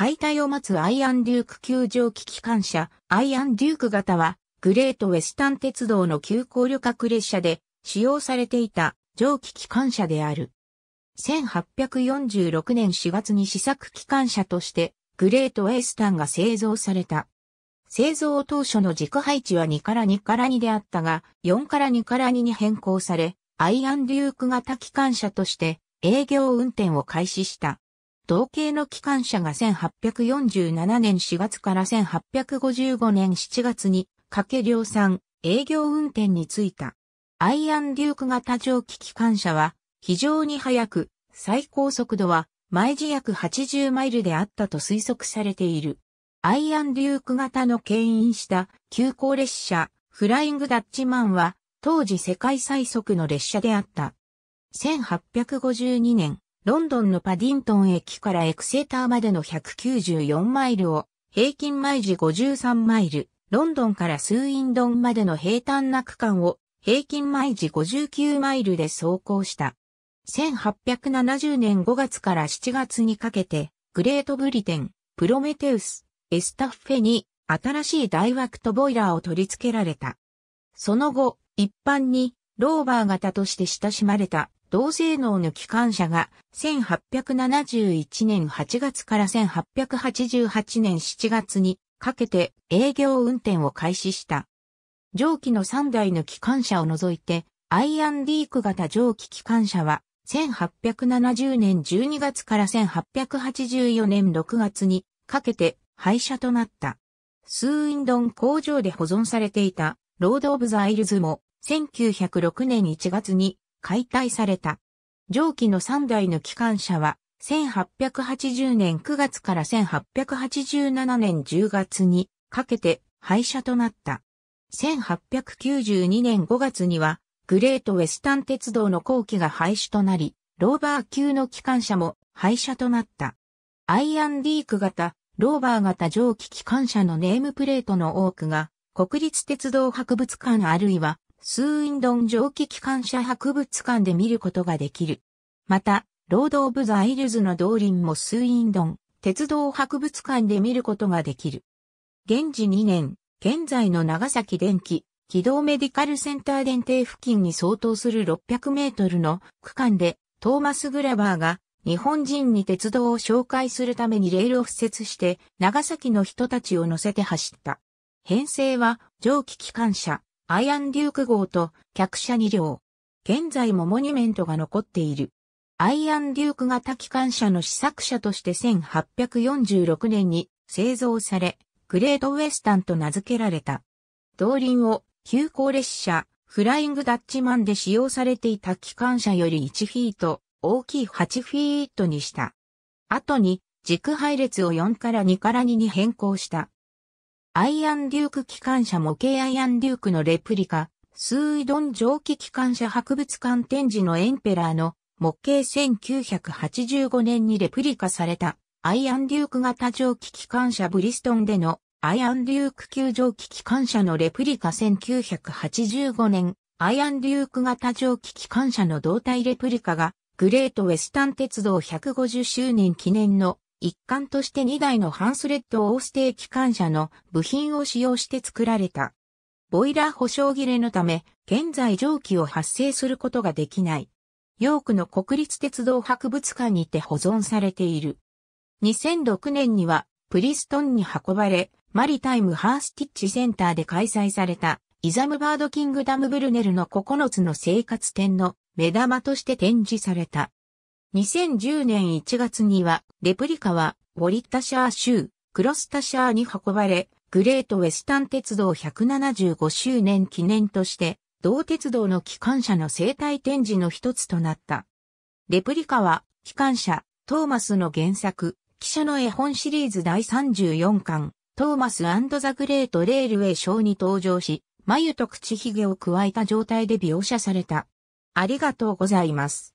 解体を待つアイアンデューク球場機機関車、アイアンデューク型は、グレートウェスタン鉄道の急行旅客列車で使用されていた蒸気機関車である。1846年4月に試作機関車としてグレートウェスタンが製造された。製造当初の軸配置は2から2から2であったが、4から2から2に変更され、アイアンデューク型機関車として営業運転を開始した。同型の機関車が1847年4月から1855年7月にかけ量産、営業運転についた。アイアンデューク型蒸気機関車は非常に速く、最高速度は毎時約80マイルであったと推測されている。アイアンデューク型の牽引した急行列車、フライングダッチマンは当時世界最速の列車であった。1852年、ロンドンのパディントン駅からエクセーターまでの194マイルを、平均毎時53マイル、ロンドンからスーインドンまでの平坦な区間を、平均毎時59マイルで走行した。1870年5月から7月にかけて、グレートブリテン、プロメテウス、エスタッフェに新しい大枠とボイラーを取り付けられた。その後、一般にローバー型として親しまれた同性能の機関車が1871年8月から1888年7月にかけて営業運転を開始した。蒸気の3台の機関車を除いて、アイアンディーク型蒸気機関車は、1870年12月から1884年6月にかけて廃車となった。スーインドン工場で保存されていたロード・オブ・ザ・イルズも1906年1月に解体された。上記の3台の機関車は、1880年9月から1887年10月にかけて廃車となった。1892年5月には、グレートウェスタン鉄道の後期が廃止となり、ローバー級の機関車も廃車となった。アイアンディーク型、ローバー型蒸気機関車のネームプレートの多くが、国立鉄道博物館あるいはスーインドン蒸気機関車博物館で見ることができる。また、ロード・オブ・ザ・イルズの動輪もスーインドン鉄道博物館で見ることができる。現時2年、現在の長崎電気、軌道メディカルセンター電停付近に相当する600メートルの区間で、トーマス・グラバーが日本人に鉄道を紹介するためにレールを敷設して長崎の人たちを乗せて走った。編成は蒸気機関車、アイアンデューク号と客車2両。現在もモニュメントが残っている。アイアンデューク型機関車の試作車として1846年に製造され、グレートウエスタンと名付けられた。動輪を急行列車、フライングダッチマンで使用されていた機関車より1フィート、大きい8フィートにした。後に、軸配列を4から2から2に変更した。アイアンデューク機関車模型アイアンデュークのレプリカ、スーイドン蒸気機関車博物館展示のエンペラーの模型1985年にレプリカされたアイアンデューク型蒸気機関車ブリストンでのアイアンデューク級蒸気機関車のレプリカ1985年アイアンデューク型蒸気機関車の胴体レプリカがグレートウェスタン鉄道150周年記念の一環として2台のハンスレッドオーステー機関車の部品を使用して作られた。ボイラー保証切れのため、現在蒸気を発生することができない。ヨークの国立鉄道博物館にて保存されている。2006年には、プリストンに運ばれ、マリタイムハースティッチセンターで開催された、イザムバードキングダムブルネルの9つの生活展の目玉として展示された。2010年1月には、レプリカは、ウォリッタシャー州、クロスタシャーに運ばれ、グレートウェスタン鉄道175周年記念として、同鉄道の機関車の生態展示の一つとなった。レプリカは、機関車、トーマスの原作、記者の絵本シリーズ第34巻、トーマスザ・グレート・レールウェイ賞に登場し、眉と口ひげを加えた状態で描写された。ありがとうございます。